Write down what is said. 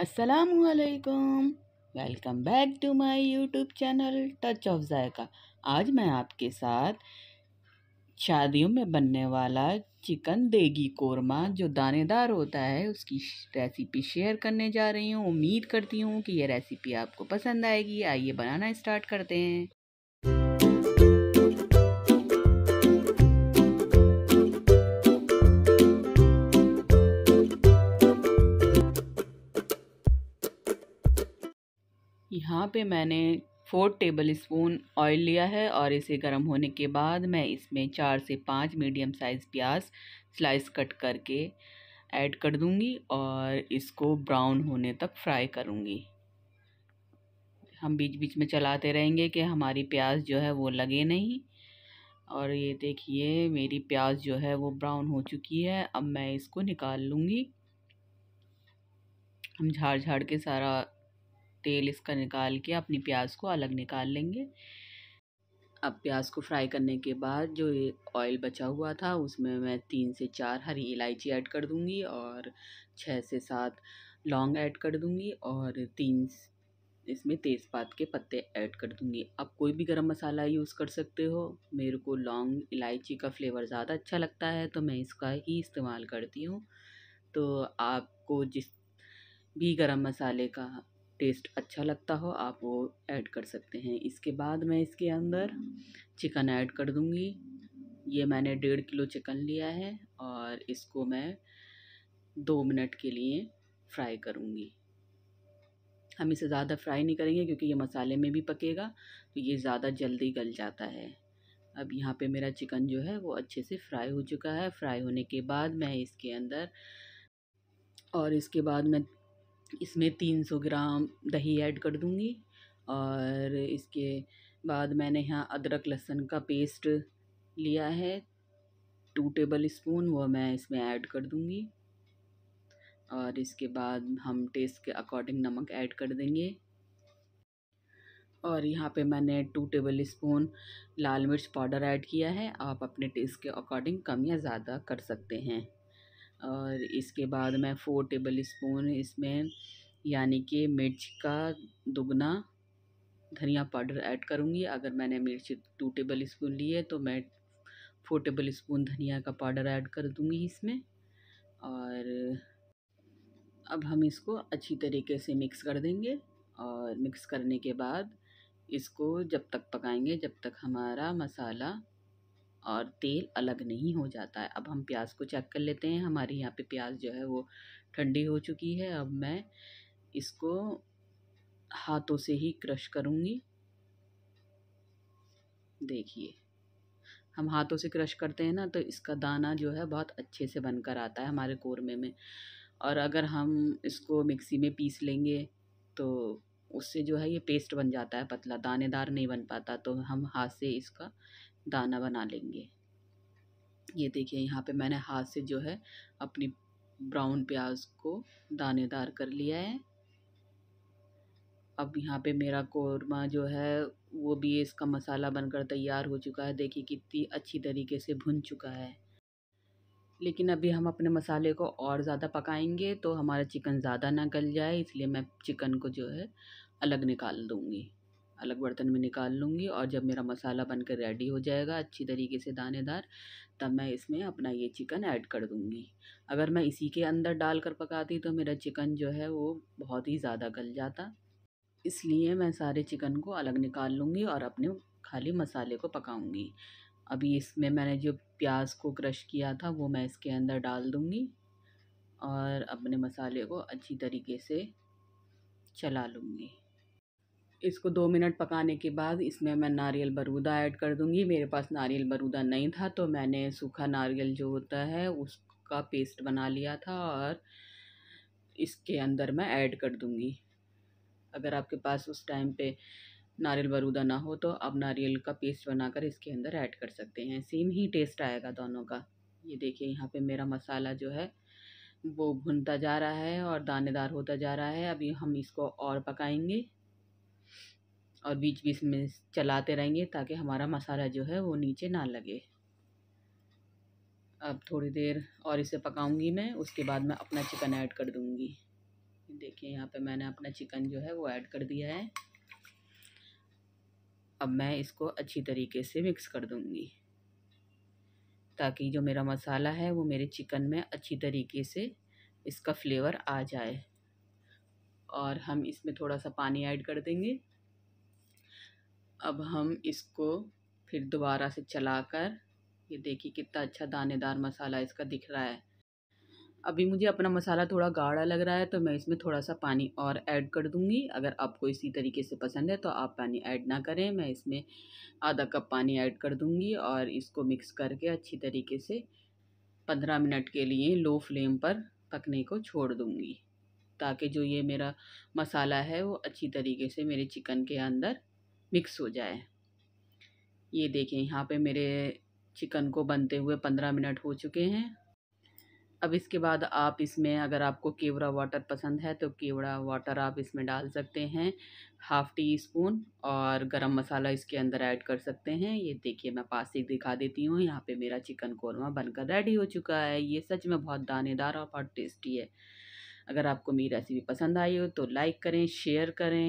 असलकम welcome back to my YouTube channel touch of Zaika आज मैं आपके साथ शादियों में बनने वाला चिकन देगी कोरमा जो दानेदार होता है उसकी रेसिपी शेयर करने जा रही हूँ उम्मीद करती हूँ कि यह रेसिपी आपको पसंद आएगी आइए बनाना स्टार्ट करते हैं यहाँ पे मैंने फोर टेबल स्पून ऑयल लिया है और इसे गर्म होने के बाद मैं इसमें चार से पाँच मीडियम साइज़ प्याज स्लाइस कट करके ऐड कर दूँगी और इसको ब्राउन होने तक फ्राई करूँगी हम बीच बीच में चलाते रहेंगे कि हमारी प्याज जो है वो लगे नहीं और ये देखिए मेरी प्याज जो है वो ब्राउन हो चुकी है अब मैं इसको निकाल लूँगी हम झाड़ झाड़ के सारा तेल इसका निकाल के अपनी प्याज को अलग निकाल लेंगे अब प्याज को फ्राई करने के बाद जो ऑयल बचा हुआ था उसमें मैं तीन से चार हरी इलायची ऐड कर दूंगी और छः से सात लौंग ऐड कर दूंगी और तीन इसमें तेज़पात के पत्ते ऐड कर दूंगी आप कोई भी गरम मसाला यूज़ कर सकते हो मेरे को लौंग इलायची का फ्लेवर ज़्यादा अच्छा लगता है तो मैं इसका ही इस्तेमाल करती हूँ तो आपको जिस भी गरम मसाले का टेस्ट अच्छा लगता हो आप वो ऐड कर सकते हैं इसके बाद मैं इसके अंदर चिकन ऐड कर दूँगी ये मैंने डेढ़ किलो चिकन लिया है और इसको मैं दो मिनट के लिए फ्राई करूँगी हम इसे ज़्यादा फ्राई नहीं करेंगे क्योंकि ये मसाले में भी पकेगा तो ये ज़्यादा जल्दी गल जाता है अब यहाँ पे मेरा चिकन जो है वो अच्छे से फ्राई हो चुका है फ्राई होने के बाद मैं इसके अंदर और इसके बाद मैं इसमें तीन सौ ग्राम दही ऐड कर दूँगी और इसके बाद मैंने यहाँ अदरक लहसुन का पेस्ट लिया है टू टेबल स्पून वो मैं इसमें ऐड कर दूँगी और इसके बाद हम टेस्ट के अकॉर्डिंग नमक ऐड कर देंगे और यहाँ पे मैंने टू टेबल स्पून लाल मिर्च पाउडर ऐड किया है आप अपने टेस्ट के अकॉर्डिंग कम या ज़्यादा कर सकते हैं और इसके बाद मैं फ़ोर टेबल स्पून इसमें यानी कि मिर्च का दुगना धनिया पाउडर ऐड करूँगी अगर मैंने मिर्च टू टेबल स्पून ली है तो मैं फोर टेबल स्पून धनिया का पाउडर ऐड कर दूँगी इसमें और अब हम इसको अच्छी तरीके से मिक्स कर देंगे और मिक्स करने के बाद इसको जब तक पकाएंगे जब तक हमारा मसाला और तेल अलग नहीं हो जाता है अब हम प्याज को चेक कर लेते हैं हमारे यहाँ पे प्याज जो है वो ठंडी हो चुकी है अब मैं इसको हाथों से ही क्रश करूँगी देखिए हम हाथों से क्रश करते हैं ना तो इसका दाना जो है बहुत अच्छे से बनकर आता है हमारे कोरमे में और अगर हम इसको मिक्सी में पीस लेंगे तो उससे जो है ये पेस्ट बन जाता है पतला दानेदार नहीं बन पाता तो हम हाथ से इसका दाना बना लेंगे ये देखिए यहाँ पे मैंने हाथ से जो है अपनी ब्राउन प्याज को दानेदार कर लिया है अब यहाँ पे मेरा कौरमा जो है वो भी इसका मसाला बनकर तैयार हो चुका है देखिए कितनी अच्छी तरीके से भुन चुका है लेकिन अभी हम अपने मसाले को और ज़्यादा पकाएंगे तो हमारा चिकन ज़्यादा ना गल जाए इसलिए मैं चिकन को जो है अलग निकाल दूँगी अलग बर्तन में निकाल लूँगी और जब मेरा मसाला बनकर रेडी हो जाएगा अच्छी तरीके से दानेदार तब मैं इसमें अपना ये चिकन ऐड कर दूँगी अगर मैं इसी के अंदर डाल कर पकाती तो मेरा चिकन जो है वो बहुत ही ज़्यादा गल जाता इसलिए मैं सारे चिकन को अलग निकाल लूँगी और अपने खाली मसाले को पकाऊँगी अभी इसमें मैंने जो प्याज को क्रश किया था वो मैं इसके अंदर डाल दूँगी और अपने मसाले को अच्छी तरीके से चला लूँगी इसको दो मिनट पकाने के बाद इसमें मैं नारियल बरूदा ऐड कर दूंगी मेरे पास नारियल बरूदा नहीं था तो मैंने सूखा नारियल जो होता है उसका पेस्ट बना लिया था और इसके अंदर मैं ऐड कर दूंगी अगर आपके पास उस टाइम पे नारियल बरूदा ना हो तो आप नारियल का पेस्ट बनाकर इसके अंदर ऐड कर सकते हैं सेम ही टेस्ट आएगा दोनों का ये देखिए यहाँ पर मेरा मसाला जो है वो भुनता जा रहा है और दानेदार होता जा रहा है अभी हम इसको और पकाएंगे और बीच बीच में चलाते रहेंगे ताकि हमारा मसाला जो है वो नीचे ना लगे अब थोड़ी देर और इसे पकाऊंगी मैं उसके बाद मैं अपना चिकन ऐड कर दूंगी देखिए यहाँ पे मैंने अपना चिकन जो है वो ऐड कर दिया है अब मैं इसको अच्छी तरीके से मिक्स कर दूंगी ताकि जो मेरा मसाला है वो मेरे चिकन में अच्छी तरीके से इसका फ्लेवर आ जाए और हम इसमें थोड़ा सा पानी ऐड कर देंगे अब हम इसको फिर दोबारा से चलाकर ये देखिए कितना अच्छा दानेदार मसाला इसका दिख रहा है अभी मुझे अपना मसाला थोड़ा गाढ़ा लग रहा है तो मैं इसमें थोड़ा सा पानी और ऐड कर दूंगी अगर आपको इसी तरीके से पसंद है तो आप पानी ऐड ना करें मैं इसमें आधा कप पानी ऐड कर दूंगी और इसको मिक्स करके अच्छी तरीके से पंद्रह मिनट के लिए लो फ्लेम पर पकने को छोड़ दूंगी ताकि जो ये मेरा मसाला है वो अच्छी तरीके से मेरे चिकन के अंदर मिक्स हो जाए ये देखें यहाँ पे मेरे चिकन को बनते हुए पंद्रह मिनट हो चुके हैं अब इसके बाद आप इसमें अगर आपको केवड़ा वाटर पसंद है तो केवड़ा वाटर आप इसमें डाल सकते हैं हाफ़ टी स्पून और गरम मसाला इसके अंदर ऐड कर सकते हैं ये देखिए मैं पास ही दिखा देती हूँ यहाँ पे मेरा चिकन कौरमा बनकर रेडी हो चुका है ये सच में बहुत दानेदार और बहुत टेस्टी है अगर आपको मेरी रेसिपी पसंद आई हो तो लाइक करें शेयर करें